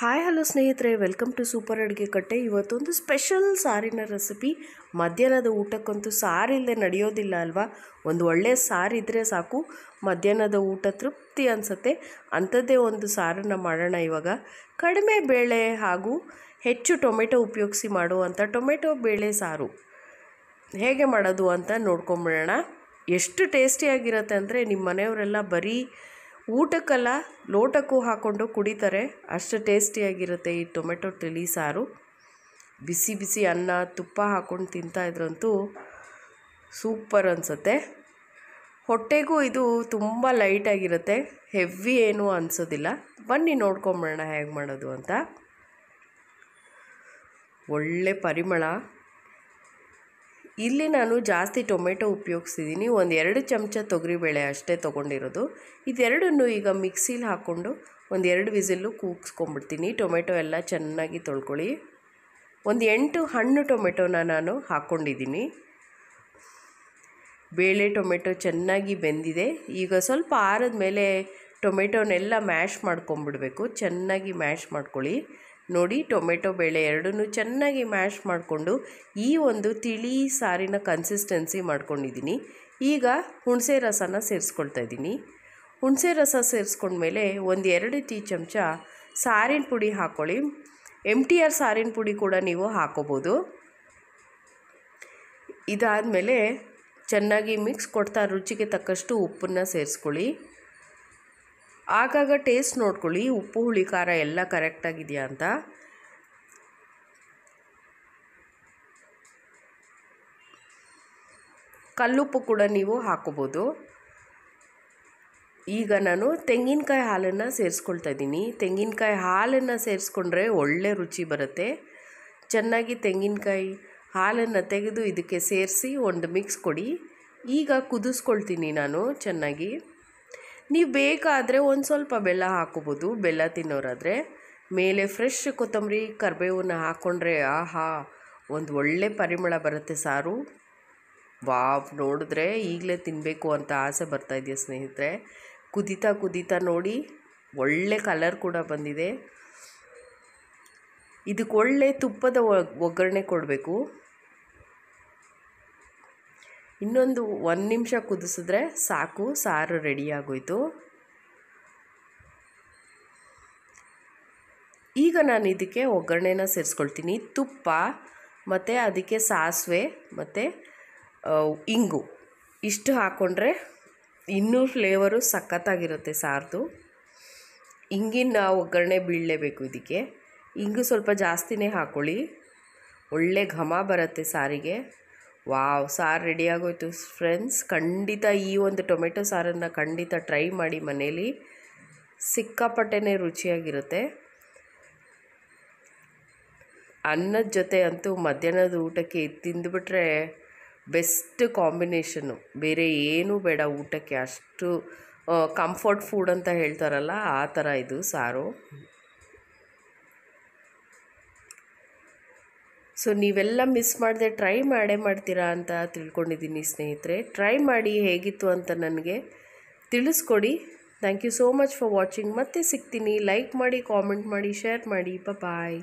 hi hello ಸ್ನೇಹಿತರೆ welcome to super ಅಡುಗೆ ಕಟ್ಟೆ ಇವತ್ತೊಂದು ಸ್ಪೆಷಲ್ ಸಾರಿನ ರೆಸಿಪಿ ಮಧ್ಯಾಹ್ನದ ಊಟಕ್ಕಂತೂ ಸಾರಿಲ್ಲದೆ ನಡೆಯೋದಿಲ್ಲ ಅಲ್ವಾ ಒಂದು ಒಳ್ಳೆಯ ಸಾರಿದ್ದರೆ ಸಾಕು ಮಧ್ಯಾಹ್ನದ ಊಟ ತೃಪ್ತಿ ಅನಿಸುತ್ತೆ ಅಂಥದ್ದೇ ಒಂದು ಸಾರನ್ನ ಮಾಡೋಣ ಇವಾಗ ಕಡಿಮೆ ಬೇಳೆ ಹಾಗೂ ಹೆಚ್ಚು ಟೊಮೆಟೊ ಉಪಯೋಗಿಸಿ ಮಾಡುವಂಥ ಟೊಮೆಟೊ ಬೇಳೆ ಸಾರು ಹೇಗೆ ಮಾಡೋದು ಅಂತ ನೋಡ್ಕೊಂಬಿಡೋಣ ಎಷ್ಟು ಟೇಸ್ಟಿಯಾಗಿರತ್ತೆ ಅಂದರೆ ನಿಮ್ಮ ಮನೆಯವರೆಲ್ಲ ಬರೀ ಊಟಕ್ಕೆಲ್ಲ ಲೋಟಕ್ಕೂ ಹಾಕ್ಕೊಂಡು ಕುಡಿತಾರೆ ಅಷ್ಟು ಟೇಸ್ಟಿಯಾಗಿರುತ್ತೆ ಈ ಟೊಮೆಟೊ ತಿಳಿ ಸಾರು ಬಿಸಿ ಬಿಸಿ ಅನ್ನ ತುಪ್ಪ ಹಾಕ್ಕೊಂಡು ತಿಂತಾಯಿದ್ರಂತೂ ಸೂಪರ್ ಅನಿಸುತ್ತೆ ಹೊಟ್ಟೆಗೂ ಇದು ತುಂಬ ಲೈಟಾಗಿರುತ್ತೆ ಹೆವಿ ಏನೂ ಅನಿಸೋದಿಲ್ಲ ಬನ್ನಿ ನೋಡ್ಕೊಂಬಿಡೋಣ ಹೇಗೆ ಮಾಡೋದು ಅಂತ ಒಳ್ಳೆ ಪರಿಮಳ ಇಲ್ಲಿ ನಾನು ಜಾಸ್ತಿ ಟೊಮೆಟೊ ಉಪಯೋಗಿಸಿದ್ದೀನಿ ಒಂದು ಎರಡು ಚಮಚ ತೊಗರಿಬೇಳೆ ಅಷ್ಟೇ ತೊಗೊಂಡಿರೋದು ಇದೆರಡನ್ನು ಈಗ ಮಿಕ್ಸಿಲಿ ಹಾಕ್ಕೊಂಡು ಒಂದು ಎರಡು ವಿಸಿಲು ಕೂಗಿಸ್ಕೊಂಡ್ಬಿಡ್ತೀನಿ ಟೊಮೆಟೊ ಎಲ್ಲ ಚೆನ್ನಾಗಿ ತೊಳ್ಕೊಳ್ಳಿ ಒಂದು ಎಂಟು ಹಣ್ಣು ಟೊಮೆಟೊನ ನಾನು ಹಾಕ್ಕೊಂಡಿದ್ದೀನಿ ಬೇಳೆ ಟೊಮೆಟೊ ಚೆನ್ನಾಗಿ ಬೆಂದಿದೆ ಈಗ ಸ್ವಲ್ಪ ಆರದ ಮೇಲೆ ಟೊಮೆಟೊನೆಲ್ಲ ಮ್ಯಾಶ್ ಮಾಡ್ಕೊಂಬಿಡಬೇಕು ಚೆನ್ನಾಗಿ ಮ್ಯಾಶ್ ಮಾಡ್ಕೊಳ್ಳಿ ನೋಡಿ ಟೊಮೆಟೊ ಬೇಳೆ ಎರಡನ್ನೂ ಚೆನ್ನಾಗಿ ಮ್ಯಾಶ್ ಮಾಡಿಕೊಂಡು ಈ ಒಂದು ತಿಳಿ ಸಾರಿನ ಕನ್ಸಿಸ್ಟೆನ್ಸಿ ಮಾಡ್ಕೊಂಡಿದ್ದೀನಿ ಈಗ ಹುಣಸೆ ರಸನ ಸೇರಿಸ್ಕೊಳ್ತಾ ಇದ್ದೀನಿ ಹುಣಸೆ ರಸ ಸೇರಿಸ್ಕೊಂಡ್ಮೇಲೆ ಒಂದು ಎರಡು ಟೀ ಚಮಚ ಸಾರಿನ ಪುಡಿ ಹಾಕ್ಕೊಳ್ಳಿ ಎಮ್ ಟಿ ಆರ್ ಸಾರಿನ ಪುಡಿ ಕೂಡ ನೀವು ಹಾಕೋಬೋದು ಇದಾದಮೇಲೆ ಚೆನ್ನಾಗಿ ಮಿಕ್ಸ್ ಕೊಡ್ತಾ ರುಚಿಗೆ ತಕ್ಕಷ್ಟು ಉಪ್ಪನ್ನು ಸೇರಿಸ್ಕೊಳ್ಳಿ ಆಗಾಗ ಟೇಸ್ಟ್ ನೋಡ್ಕೊಳ್ಳಿ ಉಪ್ಪು ಹುಳಿ ಖಾರ ಎಲ್ಲ ಕರೆಕ್ಟಾಗಿದೆಯಾ ಅಂತ ಕಲ್ಲುಪ್ಪು ಕೂಡ ನೀವು ಹಾಕೋಬೋದು ಈಗ ನಾನು ತೆಂಗಿನಕಾಯಿ ಹಾಲನ್ನು ಸೇರಿಸ್ಕೊಳ್ತಾ ಇದ್ದೀನಿ ತೆಂಗಿನಕಾಯಿ ಹಾಲನ್ನು ಸೇರಿಸ್ಕೊಂಡ್ರೆ ಒಳ್ಳೆ ರುಚಿ ಬರುತ್ತೆ ಚೆನ್ನಾಗಿ ತೆಂಗಿನಕಾಯಿ ಹಾಲನ್ನು ತೆಗೆದು ಇದಕ್ಕೆ ಸೇರಿಸಿ ಒಂದು ಮಿಕ್ಸ್ ಕೊಡಿ ಈಗ ಕುದಿಸ್ಕೊಳ್ತೀನಿ ನಾನು ಚೆನ್ನಾಗಿ ನೀವು ಬೇಕಾದರೆ ಒಂದು ಸ್ವಲ್ಪ ಬೆಲ್ಲ ಹಾಕೋಬೋದು ಬೆಲ್ಲ ತಿನ್ನೋರಾದರೆ ಮೇಲೆ ಫ್ರೆಶ್ ಕೊತ್ತಂಬರಿ ಕರಿಬೇವನ್ನ ಹಾಕ್ಕೊಂಡ್ರೆ ಆಹಾ ಒಂದು ಒಳ್ಳೆ ಪರಿಮಳ ಬರುತ್ತೆ ಸಾರು ವಾವ್ ನೋಡಿದ್ರೆ ಈಗಲೇ ತಿನ್ನಬೇಕು ಅಂತ ಆಸೆ ಬರ್ತಾ ಇದೆಯಾ ಸ್ನೇಹಿತರೆ ಕುದೀತಾ ಕುದೀತಾ ನೋಡಿ ಒಳ್ಳೆ ಕಲರ್ ಕೂಡ ಬಂದಿದೆ ಇದಕ್ಕೆ ಒಳ್ಳೆ ತುಪ್ಪದ ಒಗ್ಗರಣೆ ಕೊಡಬೇಕು ಇನ್ನೊಂದು ಒಂದು ನಿಮಿಷ ಕುದಿಸಿದ್ರೆ ಸಾಕು ಸಾರು ರೆಡಿಯಾಗೋಯಿತು ಈಗ ನಾನು ಇದಕ್ಕೆ ಒಗ್ಗರಣೆನ ಸೇರಿಸ್ಕೊಳ್ತೀನಿ ತುಪ್ಪ ಮತ್ತು ಅದಕ್ಕೆ ಸಾಸಿವೆ ಮತ್ತು ಇಂಗು ಇಷ್ಟು ಹಾಕ್ಕೊಂಡ್ರೆ ಇನ್ನೂ ಫ್ಲೇವರು ಸಖತ್ತಾಗಿರುತ್ತೆ ಸಾರದು ಇಂಗಿನ ಒಗ್ಗರಣೆ ಬೀಳಲೇಬೇಕು ಇದಕ್ಕೆ ಇಂಗು ಸ್ವಲ್ಪ ಜಾಸ್ತಿನೇ ಹಾಕ್ಕೊಳ್ಳಿ ಒಳ್ಳೆ ಘಮ ಬರುತ್ತೆ ಸಾರಿಗೆ ವಾವ್ ಸಾರು ಆಗೋಯ್ತು ಫ್ರೆಂಡ್ಸ್ ಖಂಡಿತ ಈ ಒಂದು ಟೊಮೆಟೊ ಸಾರನ್ನು ಖಂಡಿತ ಟ್ರೈ ಮಾಡಿ ಮನೇಲಿ ಸಿಕ್ಕಾಪಟ್ಟೆನೇ ರುಚಿಯಾಗಿರುತ್ತೆ ಅನ್ನದ ಜೊತೆ ಅಂತೂ ಮಧ್ಯಾಹ್ನದ ಊಟಕ್ಕೆ ತಿಂದುಬಿಟ್ರೆ ಬೆಸ್ಟ್ ಕಾಂಬಿನೇಷನ್ನು ಬೇರೆ ಏನೂ ಬೇಡ ಊಟಕ್ಕೆ ಅಷ್ಟು ಕಂಫರ್ಟ್ ಫುಡ್ ಅಂತ ಹೇಳ್ತಾರಲ್ಲ ಆ ಥರ ಇದು ಸಾರು ಸೊ ನೀವೆಲ್ಲ ಮಿಸ್ ಮಾಡದೆ ಟ್ರೈ ಮಾಡೇ ಮಾಡ್ತೀರಾ ಅಂತ ತಿಳ್ಕೊಂಡಿದ್ದೀನಿ ಸ್ನೇಹಿತರೆ ಟ್ರೈ ಮಾಡಿ ಹೇಗಿತ್ತು ಅಂತ ನನಗೆ ತಿಳಿಸ್ಕೊಡಿ thank you so much for watching ಮತ್ತೆ ಸಿಗ್ತೀನಿ ಲೈಕ್ ಮಾಡಿ ಕಾಮೆಂಟ್ ಮಾಡಿ ಶೇರ್ ಮಾಡಿ ಬಾಯ್